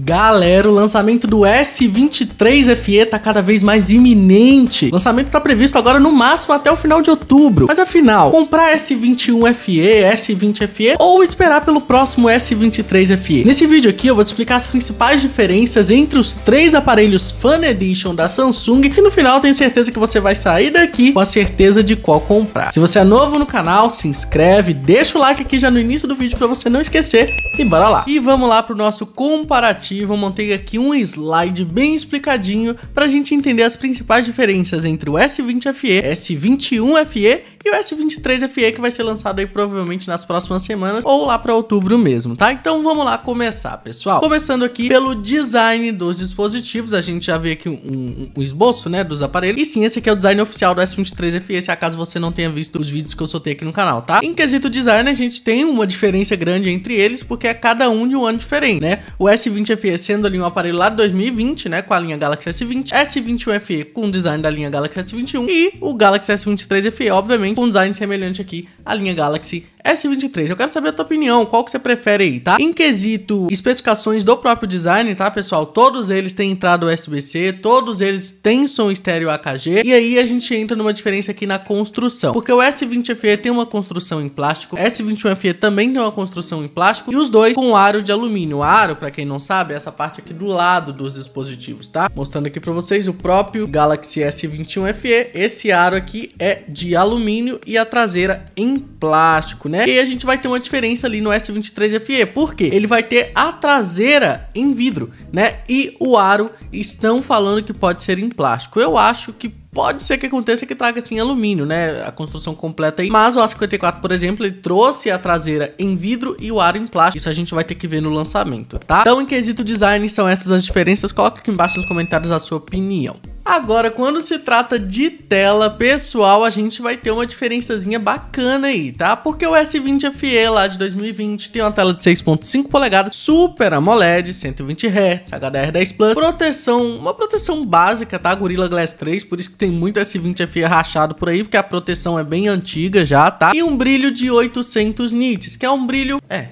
Galera, o lançamento do S23 FE tá cada vez mais iminente. O lançamento tá previsto agora no máximo até o final de outubro. Mas afinal, comprar S21 FE, S20 FE ou esperar pelo próximo S23 FE? Nesse vídeo aqui eu vou te explicar as principais diferenças entre os três aparelhos Fan Edition da Samsung e no final tenho certeza que você vai sair daqui com a certeza de qual comprar. Se você é novo no canal, se inscreve, deixa o like aqui já no início do vídeo para você não esquecer e bora lá. E vamos lá para o nosso comparativo, eu montei aqui um slide bem explicadinho para a gente entender as principais diferenças entre o S20 FE, S21 FE e o S23 FE que vai ser lançado aí provavelmente nas próximas semanas ou lá para outubro mesmo, tá? Então vamos lá começar, pessoal. Começando aqui pelo design dos dispositivos, a gente já vê aqui um, um, esboço, né, dos aparelhos. E sim, esse aqui é o design oficial do S23 FE, se acaso você não tenha visto os vídeos que eu soltei aqui no canal, tá? Em quesito design, a gente tem uma diferença grande entre eles, porque é cada um de um ano diferente, né? O S20 FE sendo ali um aparelho lá de 2020, né, com a linha Galaxy S20, S21 FE com o design da linha Galaxy S21 e o Galaxy S23 FE, obviamente, com design semelhante aqui à linha Galaxy S23. Eu quero saber a tua opinião, qual que você prefere aí, tá? Em quesito especificações do próprio design, tá, pessoal? Todos eles têm entrada USB-C, todos eles têm som estéreo AKG, e aí a gente entra numa diferença aqui na construção, porque o S20 FE tem uma construção em plástico, S21 FE também tem uma construção em plástico, e os dois com aro de alumínio. O aro, para quem não sabe, é essa parte aqui do lado dos dispositivos, tá? Mostrando aqui para vocês o próprio Galaxy S21 FE, esse aro aqui é de alumínio e a traseira em plástico, né? né? E a gente vai ter uma diferença ali no S23 FE, porque ele vai ter a traseira em vidro, né? E o aro estão falando que pode ser em plástico. Eu acho que Pode ser que aconteça que traga assim alumínio, né? A construção completa aí. Mas o A54, por exemplo, ele trouxe a traseira em vidro e o aro em plástico. Isso a gente vai ter que ver no lançamento, tá? Então, em quesito design, são essas as diferenças. Coloca aqui embaixo nos comentários a sua opinião. Agora, quando se trata de tela, pessoal, a gente vai ter uma diferençazinha bacana aí, tá? Porque o S20 FE lá de 2020 tem uma tela de 6.5 polegadas, Super AMOLED, 120 Hz, HDR10+, Plus, proteção, uma proteção básica, tá? Gorilla Glass 3, por isso que tem muito S20 FE rachado por aí, porque a proteção é bem antiga já, tá? E um brilho de 800 nits, que é um brilho... é,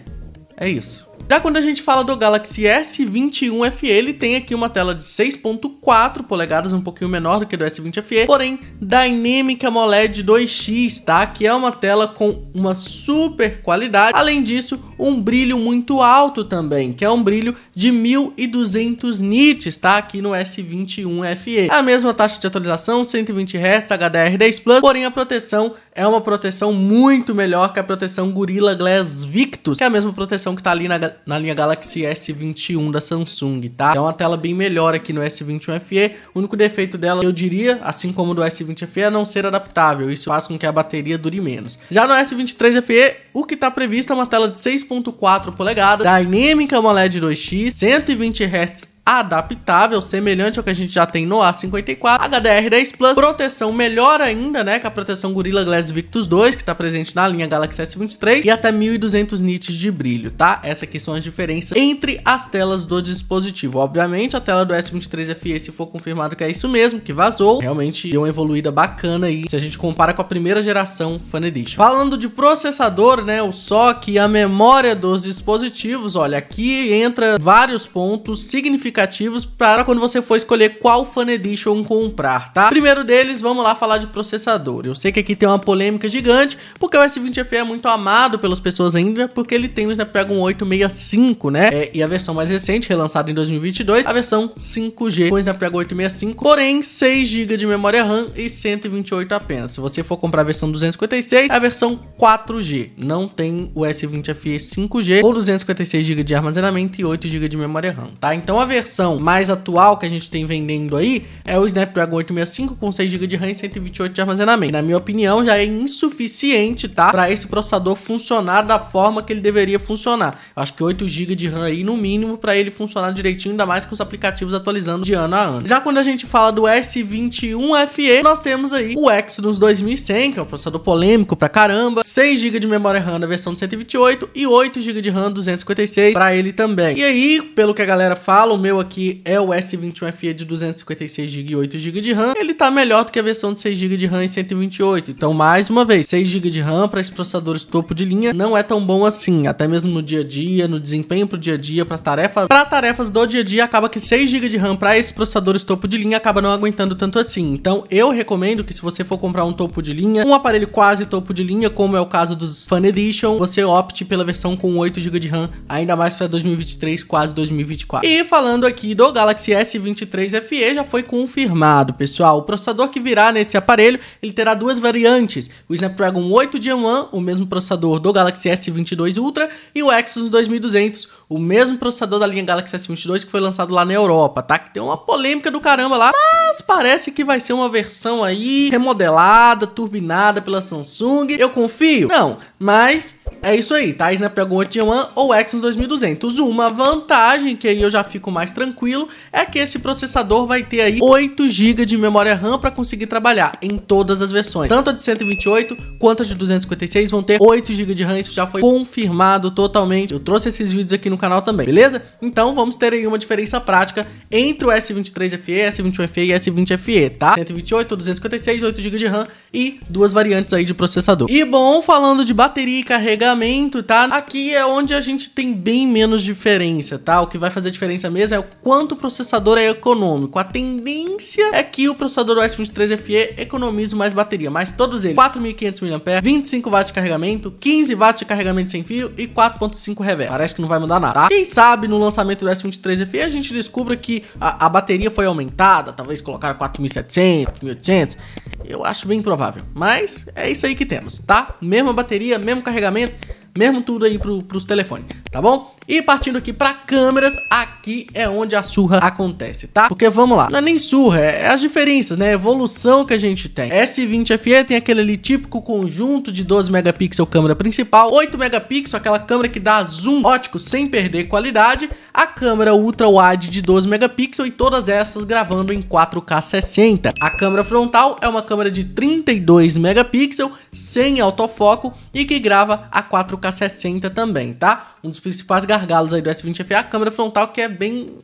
é isso. Já quando a gente fala do Galaxy S21 FE, ele tem aqui uma tela de 6.4 polegadas, um pouquinho menor do que do S20 FE, porém Dynamic AMOLED 2X, tá? Que é uma tela com uma super qualidade. Além disso, um brilho muito alto também, que é um brilho de 1200 nits, tá? Aqui no S21 FE. A mesma taxa de atualização, 120 Hz, HDR10+, porém a proteção é uma proteção muito melhor que a proteção Gorilla Glass Victus, que é a mesma proteção que tá ali na, na linha Galaxy S21 da Samsung, tá? É uma tela bem melhor aqui no S21 FE. O único defeito dela, eu diria, assim como do S20 FE, é não ser adaptável. Isso faz com que a bateria dure menos. Já no S23 FE, o que tá previsto é uma tela de 6.4 polegadas, dinâmica AMOLED 2X, 120 Hz adaptável, semelhante ao que a gente já tem no A54, HDR10 Plus, proteção melhor ainda, né, que a proteção Gorilla Glass Victus 2, que está presente na linha Galaxy S23, e até 1200 nits de brilho, tá? Essas aqui são as diferenças entre as telas do dispositivo. Obviamente, a tela do S23 FE, se for confirmado que é isso mesmo, que vazou, realmente deu uma evoluída bacana aí, se a gente compara com a primeira geração Fan Edition. Falando de processador, né, o SOC e a memória dos dispositivos, olha, aqui entra vários pontos significativos para quando você for escolher qual Fan Edition comprar, tá? Primeiro deles, vamos lá falar de processador. Eu sei que aqui tem uma polêmica gigante, porque o S20 FE é muito amado pelas pessoas ainda, porque ele tem o Snapdragon 865, né? É, e a versão mais recente, relançada em 2022, a versão 5G com o Snapdragon 865, porém 6 GB de memória RAM e 128 apenas. Se você for comprar a versão 256, a versão 4G não tem o S20 FE 5G ou 256 GB de armazenamento e 8 GB de memória RAM, tá? Então a versão mais atual que a gente tem vendendo aí é o Snapdragon 865 com 6 GB de RAM e 128 de armazenamento. Na minha opinião, já é insuficiente, tá? Para esse processador funcionar da forma que ele deveria funcionar. Eu acho que 8 GB de RAM aí no mínimo para ele funcionar direitinho, ainda mais com os aplicativos atualizando de ano a ano. Já quando a gente fala do S21FE, nós temos aí o Exynos 2100, que é um processador polêmico pra caramba, 6 GB de memória RAM na versão de 128 e 8 GB de RAM 256 para ele também. E aí, pelo que a galera fala, o meu aqui é o S21FE de 256 GB e 8 GB de RAM, ele tá melhor do que a versão de 6 GB de RAM e 128, então mais uma vez, 6 GB de RAM para esses processadores topo de linha não é tão bom assim, até mesmo no dia a dia, no desempenho pro dia a dia, para tarefas, para tarefas do dia a dia, acaba que 6 GB de RAM para esses processadores topo de linha acaba não aguentando tanto assim. Então, eu recomendo que se você for comprar um topo de linha, um aparelho quase topo de linha, como é o caso dos Fan Edition, você opte pela versão com 8 GB de RAM, ainda mais para 2023, quase 2024. E falando aqui do Galaxy S23 FE, já foi confirmado, pessoal, o processador que virá nesse aparelho, ele terá duas variantes antes, o Snapdragon 8 Gen 1, o mesmo processador do Galaxy S22 Ultra e o Exynos 2200, o mesmo processador da linha Galaxy S22 que foi lançado lá na Europa, tá? Que tem uma polêmica do caramba lá, mas parece que vai ser uma versão aí remodelada, turbinada pela Samsung. Eu confio? Não, mas é isso aí, tá? Snapdragon 8 Gen 1 ou Exynos 2200. Uma vantagem, que aí eu já fico mais tranquilo, é que esse processador vai ter aí 8 GB de memória RAM para conseguir trabalhar em todas as versões. Tanto a de 128 quanto a de 256 vão ter 8 GB de RAM, isso já foi confirmado totalmente. Eu trouxe esses vídeos aqui no no canal também, beleza? Então vamos ter aí uma diferença prática entre o S23 FE, S21 FE e S20 FE, tá? 128, 256, 8 GB de RAM e duas variantes aí de processador. E bom, falando de bateria e carregamento, tá? Aqui é onde a gente tem bem menos diferença, tá? O que vai fazer diferença mesmo é o quanto o processador é econômico. A tendência é que o processador do S23 FE economize mais bateria, mas todos eles, 4.500 mAh, 25 watts de carregamento, 15 watts de carregamento sem fio e 4.5 revé. Parece que não vai mudar nada. Quem sabe no lançamento do S23 FE a gente descubra que a, a bateria foi aumentada, talvez colocaram 4700, 4800, eu acho bem improvável. Mas é isso aí que temos, tá? Mesma bateria, mesmo carregamento, mesmo tudo aí pro, pros telefones, tá bom? E partindo aqui para câmeras, aqui é onde a surra acontece, tá? Porque vamos lá, não é nem surra, é, é as diferenças, né? A evolução que a gente tem. S20 FE tem aquele ali típico conjunto de 12 megapixel câmera principal, 8 megapixel, aquela câmera que dá zoom ótico sem perder qualidade, a câmera ultra wide de 12 megapixel e todas essas gravando em 4K 60. A câmera frontal é uma câmera de 32 megapixel, sem autofoco e que grava a 4K 60 também, tá? Um dos principais gargalos aí do S20FA, a câmera frontal que é bem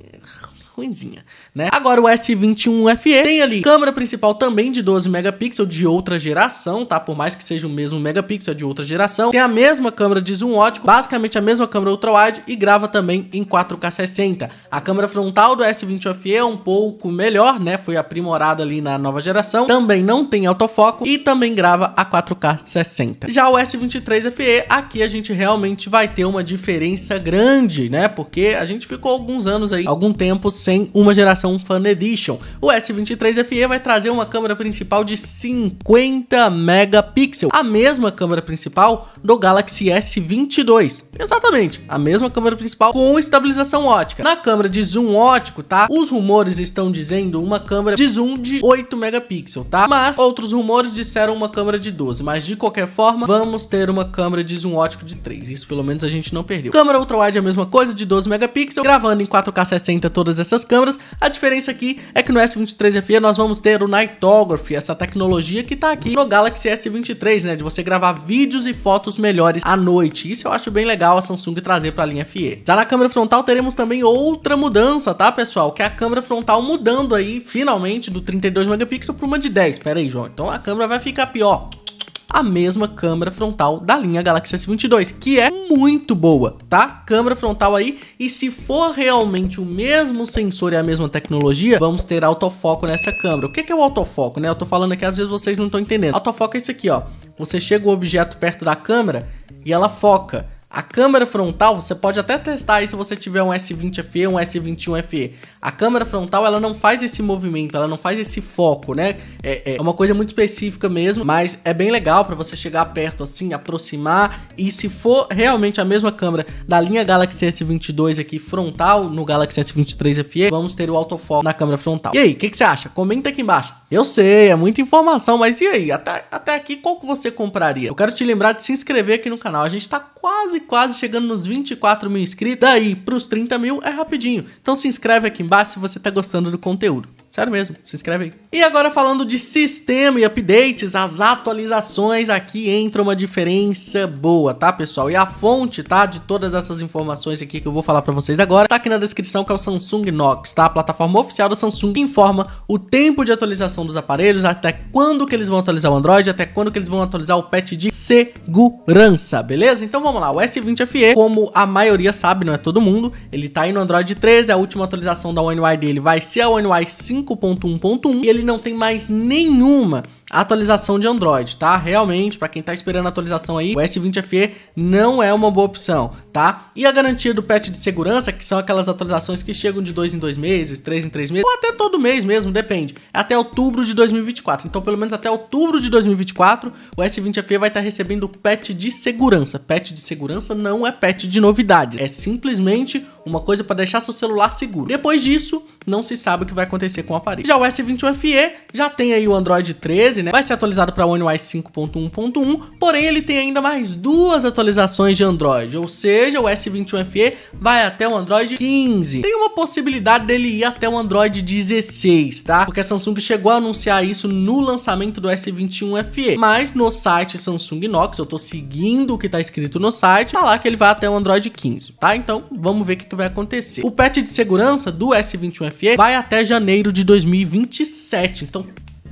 ruinzinha né? Agora o S21FE tem ali câmera principal também de 12 megapixels de outra geração, tá? Por mais que seja o mesmo megapixel de outra geração, tem a mesma câmera de zoom ótico, basicamente a mesma câmera ultra-wide e grava também em 4K 60. A câmera frontal do S21FE é um pouco melhor, né? Foi aprimorada ali na nova geração. Também não tem autofoco e também grava a 4K 60. Já o S23 FE, aqui a gente realmente vai ter uma diferença grande, né? Porque a gente ficou alguns anos aí, algum tempo sem uma geração geração Fan Edition. O S23 FE vai trazer uma câmera principal de 50 megapixels, a mesma câmera principal do Galaxy S22. Exatamente, a mesma câmera principal com estabilização ótica. Na câmera de zoom ótico, tá? Os rumores estão dizendo uma câmera de zoom de 8 megapixels, tá? Mas outros rumores disseram uma câmera de 12, mas de qualquer forma, vamos ter uma câmera de zoom ótico de 3. Isso pelo menos a gente não perdeu. Câmera ultra wide é a mesma coisa, de 12 megapixels, gravando em 4K 60 todas essas câmeras. A diferença aqui é que no S23 FE nós vamos ter o Nightography, essa tecnologia que tá aqui no Galaxy S23, né? De você gravar vídeos e fotos melhores à noite. Isso eu acho bem legal a Samsung trazer para a linha FE. Já na câmera frontal teremos também outra mudança, tá, pessoal? Que é a câmera frontal mudando aí, finalmente, do 32 megapixels para uma de 10. Pera aí, João. Então a câmera vai ficar pior a mesma câmera frontal da linha Galaxy S22, que é muito boa, tá? Câmera frontal aí, e se for realmente o mesmo sensor e a mesma tecnologia, vamos ter autofoco nessa câmera. O que é o autofoco, né? Eu tô falando aqui, às vezes vocês não estão entendendo. Autofoco é isso aqui, ó. Você chega o objeto perto da câmera e ela foca. A câmera frontal, você pode até testar aí se você tiver um S20FE, um S21FE. A câmera frontal, ela não faz esse movimento, ela não faz esse foco, né? É, é uma coisa muito específica mesmo, mas é bem legal para você chegar perto assim, aproximar. E se for realmente a mesma câmera da linha Galaxy S22 aqui frontal no Galaxy S23 FE, vamos ter o autofoco na câmera frontal. E aí, o que, que você acha? Comenta aqui embaixo. Eu sei, é muita informação, mas e aí? Até, até aqui, qual que você compraria? Eu quero te lembrar de se inscrever aqui no canal. A gente tá quase, quase chegando nos 24 mil inscritos. Daí, pros 30 mil, é rapidinho. Então se inscreve aqui embaixo se você tá gostando do conteúdo. Sério mesmo, se inscreve aí. E agora falando de sistema e updates, as atualizações aqui entram uma diferença boa, tá, pessoal? E a fonte, tá, de todas essas informações aqui que eu vou falar para vocês agora, tá aqui na descrição que é o Samsung Knox, tá? A plataforma oficial da Samsung que informa o tempo de atualização dos aparelhos, até quando que eles vão atualizar o Android, até quando que eles vão atualizar o patch de segurança, beleza? Então vamos lá, o S20 FE, como a maioria sabe, não é todo mundo, ele tá aí no Android 13, a última atualização da One UI dele vai ser a One UI 5 5.1.1 e ele não tem mais nenhuma atualização de Android, tá? Realmente, para quem tá esperando a atualização aí, o S20 FE não é uma boa opção, tá? E a garantia do patch de segurança, que são aquelas atualizações que chegam de dois em dois meses, três em três meses, ou até todo mês mesmo, depende, é até outubro de 2024. Então, pelo menos até outubro de 2024, o S20 FE vai estar tá recebendo patch de segurança. Patch de segurança não é patch de novidade, é simplesmente uma coisa para deixar seu celular seguro. Depois disso, não se sabe o que vai acontecer com o aparelho. Já o S21 FE já tem aí o Android 13, né? Vai ser atualizado para o One UI 5.1.1, porém ele tem ainda mais duas atualizações de Android, ou seja, o S21 FE vai até o Android 15. Tem uma possibilidade dele ir até o Android 16, tá? Porque a Samsung chegou a anunciar isso no lançamento do S21 FE, mas no site Samsung Knox, eu tô seguindo o que tá escrito no site, tá lá que ele vai até o Android 15, tá? Então, vamos ver o que que vai acontecer. O patch de segurança do S21FE vai até janeiro de 2027. Então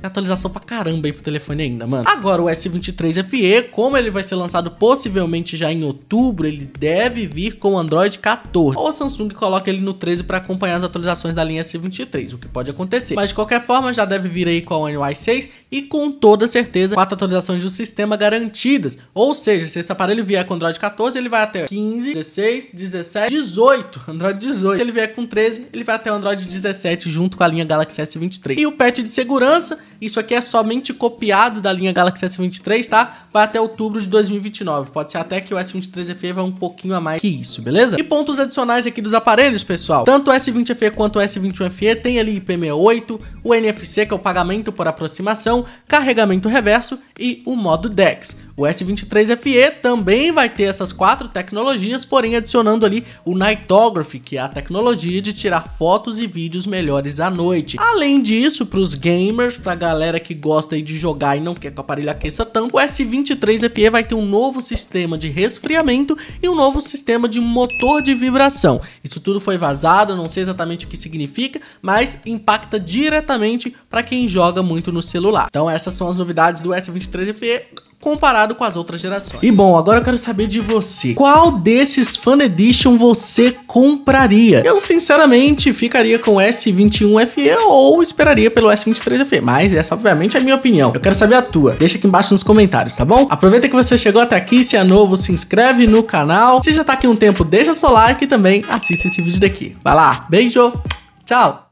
atualização pra caramba aí pro telefone ainda, mano. Agora o S23 FE, como ele vai ser lançado possivelmente já em outubro, ele deve vir com o Android 14. Ou a Samsung coloca ele no 13 para acompanhar as atualizações da linha S23, o que pode acontecer. Mas de qualquer forma, já deve vir aí com a One UI 6 e com toda certeza quatro atualizações do sistema garantidas. Ou seja, se esse aparelho vier com Android 14, ele vai até 15, 16, 17, 18, Android 18. Se ele vier com 13, ele vai até o Android 17 junto com a linha Galaxy S23. E o patch de segurança isso aqui é somente copiado da linha Galaxy S23, tá? Vai até outubro de 2029. Pode ser até que o S23 FE vá um pouquinho a mais que isso, beleza? E pontos adicionais aqui dos aparelhos, pessoal. Tanto o S20 FE quanto o S21 FE tem ali IP68, o NFC, que é o pagamento por aproximação, carregamento reverso e o modo DeX. O S23 FE também vai ter essas quatro tecnologias, porém adicionando ali o Nightography, que é a tecnologia de tirar fotos e vídeos melhores à noite. Além disso, para os gamers, para a galera que gosta de jogar e não quer que o aparelho aqueça tanto, o S23 FE vai ter um novo sistema de resfriamento e um novo sistema de motor de vibração. Isso tudo foi vazado, não sei exatamente o que significa, mas impacta diretamente para quem joga muito no celular. Então essas são as novidades do S23 FE comparado com as outras gerações. E bom, agora eu quero saber de você. Qual desses Fan Edition você compraria? Eu, sinceramente, ficaria com S21 FE ou esperaria pelo S23 FE, mas essa, obviamente, é a minha opinião. Eu quero saber a tua. Deixa aqui embaixo nos comentários, tá bom? Aproveita que você chegou até aqui, se é novo, se inscreve no canal. Se já tá aqui um tempo, deixa seu like e também assista esse vídeo daqui. Vai lá, beijo, tchau!